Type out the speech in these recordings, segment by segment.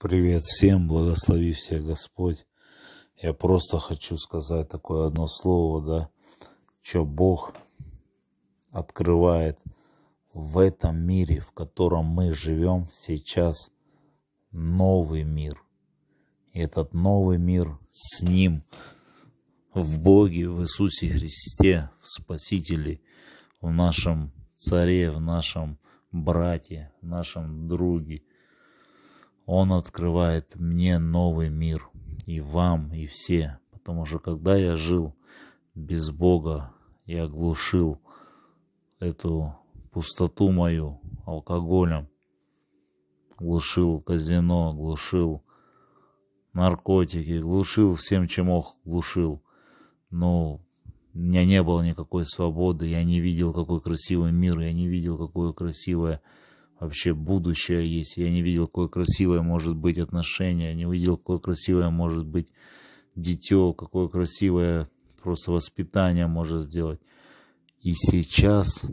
Привет всем, благослови всех Господь. Я просто хочу сказать такое одно слово, да, что Бог открывает в этом мире, в котором мы живем сейчас, новый мир. И этот новый мир с Ним, в Боге, в Иисусе Христе, в Спасителе, в нашем Царе, в нашем брате, в нашем друге – он открывает мне новый мир, и вам, и все. Потому что когда я жил без Бога, я глушил эту пустоту мою алкоголем. Глушил казино, глушил наркотики, глушил всем, чем мог, глушил. Но у меня не было никакой свободы, я не видел, какой красивый мир, я не видел, какое красивое вообще будущее есть. Я не видел, какое красивое может быть отношение, не видел, какое красивое может быть дитё, какое красивое просто воспитание может сделать. И сейчас,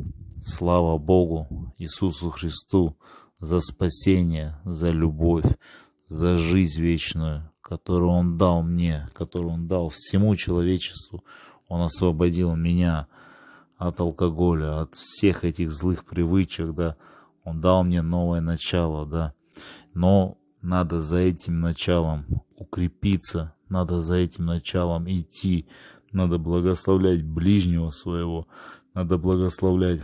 слава Богу, Иисусу Христу за спасение, за любовь, за жизнь вечную, которую Он дал мне, которую Он дал всему человечеству. Он освободил меня от алкоголя, от всех этих злых привычек, да, он дал мне новое начало, да. Но надо за этим началом укрепиться, надо за этим началом идти, надо благословлять ближнего своего, надо благословлять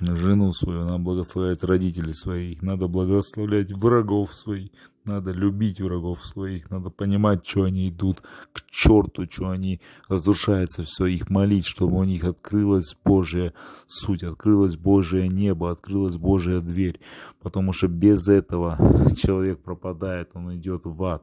жену свою, надо благословлять родителей своих, надо благословлять врагов своих, надо любить врагов своих, надо понимать, что они идут к черту, что они разрушаются все, их молить, чтобы у них открылась Божья суть, открылось Божье небо, открылась Божья дверь. Потому что без этого человек пропадает, он идет в ад.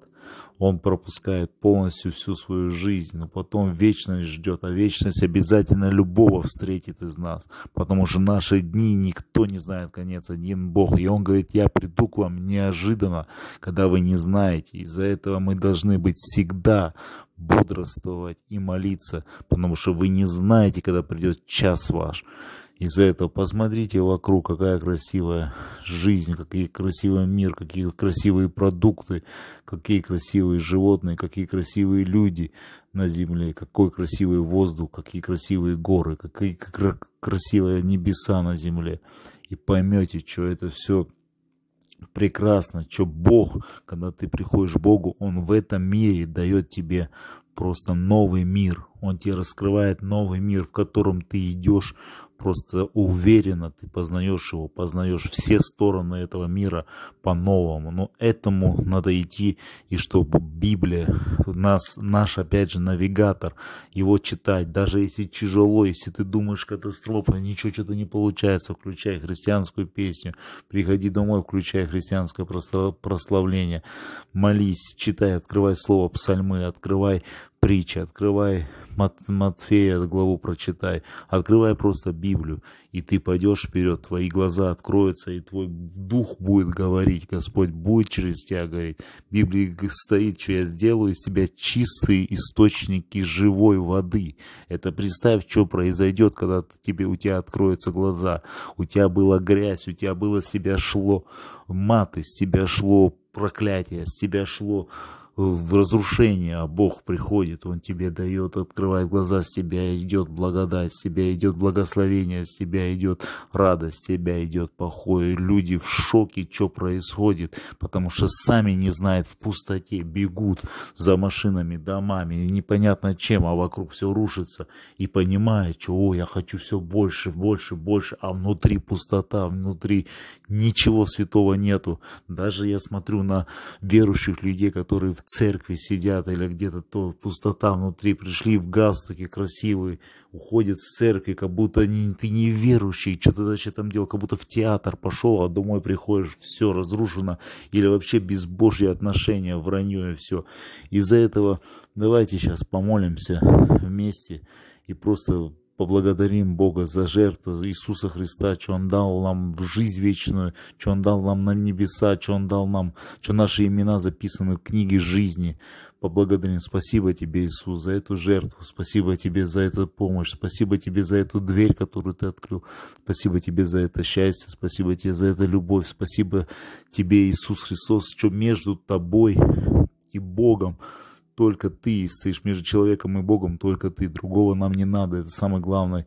Он пропускает полностью всю свою жизнь, но потом вечность ждет, а вечность обязательно любого встретит из нас, потому что наши дни никто не знает конец, один Бог. И он говорит, я приду к вам неожиданно, когда когда вы не знаете. Из-за этого мы должны быть всегда бодрствовать и молиться, потому что вы не знаете, когда придет час ваш. Из-за этого посмотрите вокруг, какая красивая жизнь, какой красивый мир, какие красивые продукты, какие красивые животные, какие красивые люди на земле, какой красивый воздух, какие красивые горы, какие красивые небеса на земле. И поймете, что это все прекрасно, что Бог, когда ты приходишь к Богу, Он в этом мире дает тебе просто новый мир. Он тебе раскрывает новый мир, в котором ты идешь просто уверенно ты познаешь его, познаешь все стороны этого мира по-новому. Но этому надо идти, и чтобы Библия, нас, наш, опять же, навигатор, его читать, даже если тяжело, если ты думаешь катастрофа, ничего что-то не получается, включай христианскую песню, приходи домой, включай христианское прославление, молись, читай, открывай слово Псалмы, открывай притчи, открывай Мат Матфея главу прочитай, открывай просто Библию, и ты пойдешь вперед, твои глаза откроются, и твой дух будет говорить, Господь будет через тебя говорить. В Библии стоит, что я сделаю из тебя чистые источники живой воды. Это представь, что произойдет, когда тебе, у тебя откроются глаза, у тебя была грязь, у тебя было с тебя шло мат, из тебя шло проклятие, с тебя шло в разрушение, а Бог приходит, Он тебе дает, открывает глаза, с тебя идет благодать, с тебя идет благословение, с тебя идет радость, с тебя идет похоже Люди в шоке, что происходит, потому что сами не знают, в пустоте бегут за машинами, домами, непонятно чем, а вокруг все рушится, и понимает, о, я хочу все больше, больше, больше, а внутри пустота, внутри ничего святого нету. Даже я смотрю на верующих людей, которые в церкви сидят или где-то то пустота внутри, пришли в галстуке красивые, уходят с церкви, как будто они, ты неверующий, что ты вообще там делал, как будто в театр пошел, а домой приходишь, все разрушено, или вообще безбожье отношения, вранье и все. Из-за этого давайте сейчас помолимся вместе и просто поблагодарим Бога за жертву Иисуса Христа, что Он дал нам в жизнь вечную, что Он дал нам на небеса, что Он дал нам, что наши имена записаны в книге жизни. Поблагодарим. Спасибо тебе, Иисус, за эту жертву. Спасибо тебе за эту помощь. Спасибо тебе за эту дверь, которую ты открыл. Спасибо тебе за это счастье. Спасибо тебе за эту любовь. Спасибо тебе, Иисус Христос, что между тобой и Богом только ты стоишь между человеком и Богом, только ты, другого нам не надо, это самый главный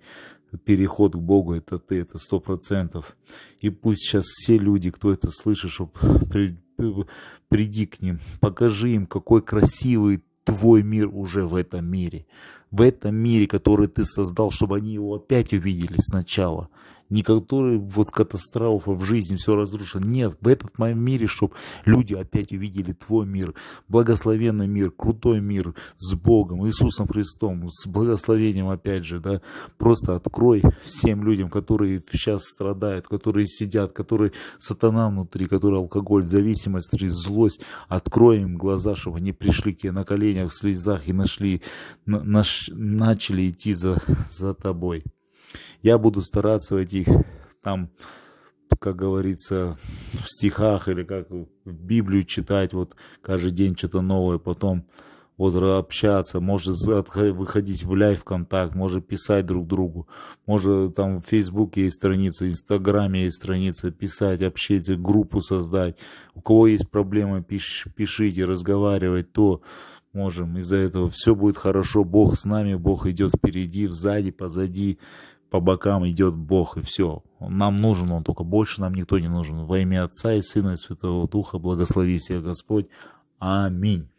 переход к Богу, это ты, это сто процентов. И пусть сейчас все люди, кто это слышит, чтобы при, приди к ним, покажи им, какой красивый твой мир уже в этом мире. В этом мире, который ты создал, чтобы они его опять увидели сначала не который вот катастрофа в жизни все разрушено Нет, в этот моем мире, чтобы люди опять увидели твой мир, благословенный мир, крутой мир с Богом, Иисусом Христом, с благословением опять же, да, просто открой всем людям, которые сейчас страдают, которые сидят, которые сатана внутри, которые алкоголь, зависимость, злость, открой им глаза, чтобы они пришли к тебе на коленях в слезах и нашли, наш, начали идти за, за тобой. Я буду стараться в этих там, как говорится, в стихах или как в Библию читать, вот каждый день что-то новое, потом вот общаться, может выходить в ляй контакт, может писать друг другу, может там в Фейсбуке есть страница, в Инстаграме есть страница, писать, общаться, группу создать. У кого есть проблемы, пиш, пишите, разговаривать, то можем. Из-за этого все будет хорошо, Бог с нами, Бог идет впереди, сзади, позади, по бокам идет Бог, и все. Нам нужен Он только, больше нам никто не нужен. Во имя Отца и Сына и Святого Духа благослови всех Господь. Аминь.